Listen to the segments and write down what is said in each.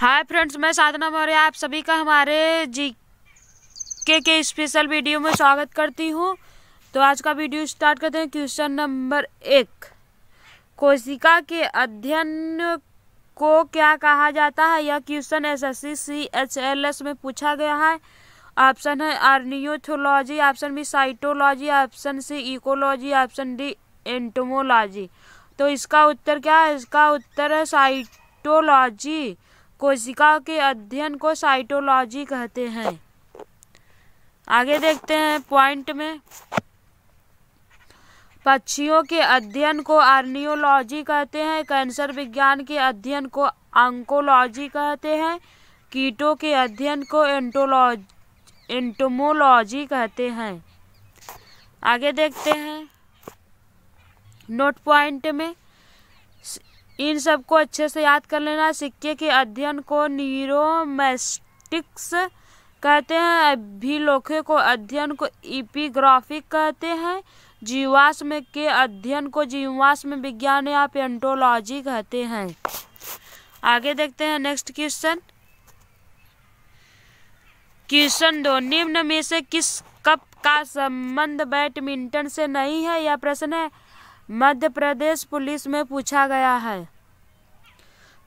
hi friends मैं साधना मौर्य आप सभी का हमारे जी के के स्पेशल वीडियो में स्वागत करती हूँ तो आज का वीडियो स्टार्ट करते हैं क्वेश्चन नंबर एक कोशिका के अध्ययन को क्या कहा जाता है यह question S S C C H L S में पूछा गया है ऑप्शन है ornithology option B cytology option C ecology option D entomology तो इसका उत्तर क्या है इसका उत्तर है साइटोलॉजी कोशिका के अध्ययन को साइटोलॉजी कहते हैं आगे देखते हैं पॉइंट में पक्षियों के अध्ययन को आर्नियोलॉजी कहते हैं कैंसर विज्ञान के अध्ययन को अंकोलॉजी कहते हैं कीटों के अध्ययन को एंटोलॉज एंटोमोलॉजी कहते हैं आगे देखते हैं नोट पॉइंट में इन सबको अच्छे से याद कर लेना सिक्के के अध्ययन को न्यूरोमेस्टिक्स कहते हैं अभिलोखे को अध्ययन को इपिग्राफिक कहते हैं जीवाश्म के अध्ययन को जीवाश्म विज्ञान या पेंटोलॉजी कहते हैं आगे देखते हैं नेक्स्ट क्वेश्चन क्वेश्चन दो निम्न में से किस कप का संबंध बैडमिंटन से नहीं है यह प्रश्न है मध्य प्रदेश पुलिस में पूछा गया है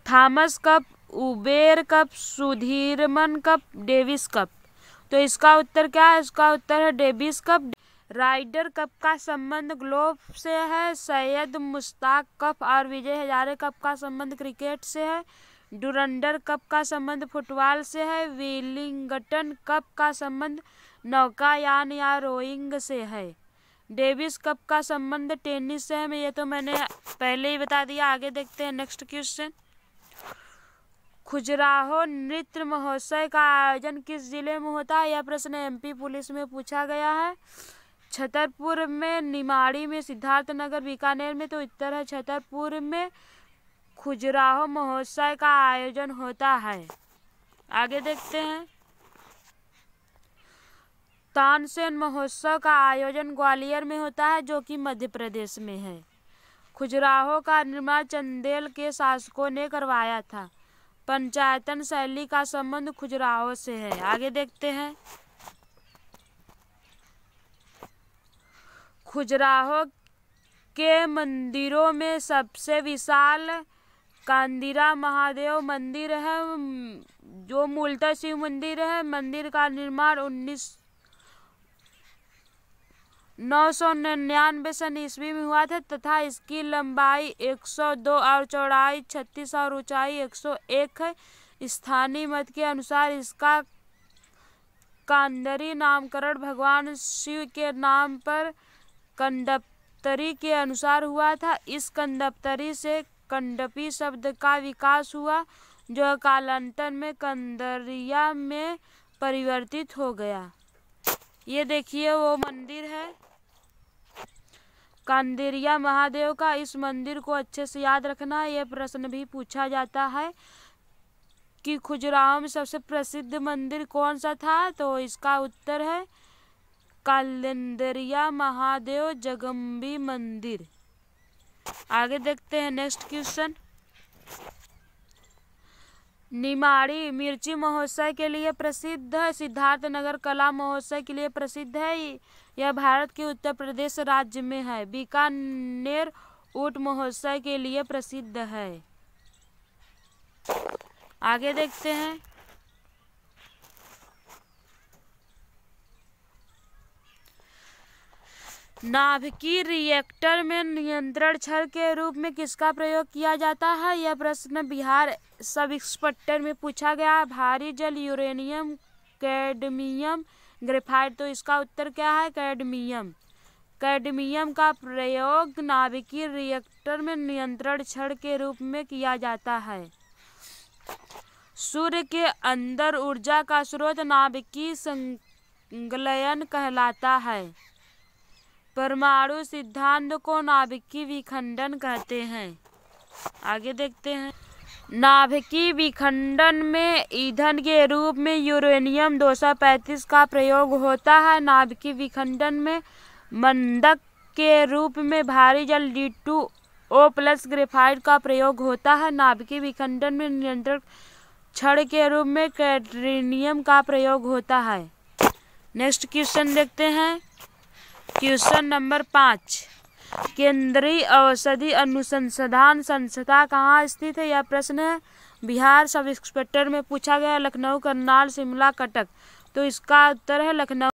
Thomas Cup Uber Cup Sudirman Cup Davis Cup तो इसका उत्तर क्या है इसका उत्तर है डेविस कप राइडर कप का संबंध ग्लोब से है सैयद मुश्ताक कप और विजय हजारे कप का संबंध क्रिकेट से है डुरंडर कप का संबंध फुटबॉल से है विलिंगटन कप का संबंध नौकायान या रोइंग से है डेविस कप का संबंध टेनिस से है ये तो मैंने पहले ही बता दिया आगे देखते हैं नेक्स्ट क्वेश्चन खुजराहो नृत्य महोत्सव का आयोजन किस जिले में होता है यह प्रश्न एमपी पुलिस में पूछा गया है छतरपुर में निमाड़ी में सिद्धार्थनगर बीकानेर में तो उत्तर है छतरपुर में खुजराहो महोत्सव का आयोजन होता है आगे देखते हैं तानसेन महोत्सव का आयोजन ग्वालियर में होता है जो कि मध्य प्रदेश में है खुजराहो का निर्माण चंदेल के शासकों ने करवाया था पंचायतन शैली का संबंध खुजराहो से है आगे देखते हैं खुजराहो के मंदिरों में सबसे विशाल कांदिरा महादेव मंदिर है जो मूलतः शिव मंदिर है मंदिर का निर्माण उन्नीस नौ सौ निन्यानवे सन ईस्वी में हुआ था तथा इसकी लंबाई 102 और चौड़ाई 36 और ऊंचाई 101 है स्थानीय मत के अनुसार इसका कांदरी नामकरण भगवान शिव के नाम पर कंडप्तरी के अनुसार हुआ था इस कंडप्तरी से कंडपी शब्द का विकास हुआ जो कालांतर में कंदरिया में परिवर्तित हो गया ये देखिए वो मंदिर है कांदेरिया महादेव का इस मंदिर को अच्छे से याद रखना ये यह प्रश्न भी पूछा जाता है कि खुजराहो में सबसे प्रसिद्ध मंदिर कौन सा था तो इसका उत्तर है कालिंदरिया महादेव जगम्बी मंदिर आगे देखते हैं नेक्स्ट क्वेश्चन निमाड़ी मिर्ची महोत्सव के लिए प्रसिद्ध है नगर कला महोत्सव के लिए प्रसिद्ध है यह भारत के उत्तर प्रदेश राज्य में है बीकानेर ऊट महोत्सव के लिए प्रसिद्ध है आगे देखते हैं नाभिकीय रिएक्टर में नियंत्रण छल के रूप में किसका प्रयोग किया जाता है यह प्रश्न बिहार सब इंस्पेक्टर में पूछा गया भारी जल यूरेनियम कैडमियम ग्रेफाइट तो इसका उत्तर क्या है कैडमियम कैडमियम का प्रयोग नाभिकीय रिएक्टर में नियंत्रण छड़ के रूप में किया जाता है सूर्य के अंदर ऊर्जा का स्रोत नाभिकीय संलयन कहलाता है परमाणु सिद्धांत को नाभिकीय विखंडन कहते हैं आगे देखते हैं नाभिकीय विखंडन में ईंधन के रूप में यूरेनियम 235 का प्रयोग होता है नाभिकीय विखंडन में मंदक के रूप में भारी जल D two O plus graphite का प्रयोग होता है नाभिकीय विखंडन में नियंत्रक क्षण के रूप में कैटरीनियम का प्रयोग होता है नेक्स्ट क्वेश्चन देखते हैं क्वेश्चन नंबर पाँच केंद्रीय औषधि अनुसंधान संस्था कहाँ स्थित है यह प्रश्न बिहार सब इंस्पेक्टर में पूछा गया लखनऊ करनाल शिमला कटक तो इसका उत्तर है लखनऊ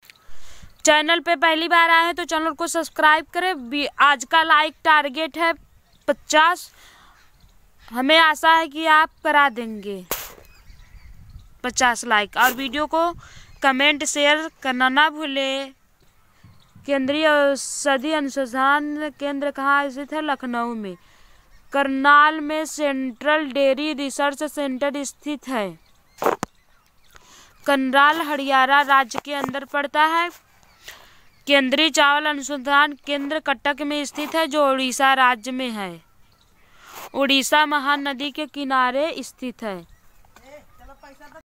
चैनल पे पहली बार आए हैं तो चैनल को सब्सक्राइब करें आज का लाइक टारगेट है पचास हमें आशा है कि आप करा देंगे पचास लाइक और वीडियो को कमेंट शेयर करना ना भूलें केंद्रीय औषधि अनुसंधान केंद्र कहाँ स्थित है लखनऊ में करनाल में सेंट्रल डेयरी रिसर्च सेंटर स्थित है करनाल हरियाणा राज्य के अंदर पड़ता है केंद्रीय चावल अनुसंधान केंद्र कटक में स्थित है जो उड़ीसा राज्य में है उड़ीसा महानदी के किनारे स्थित है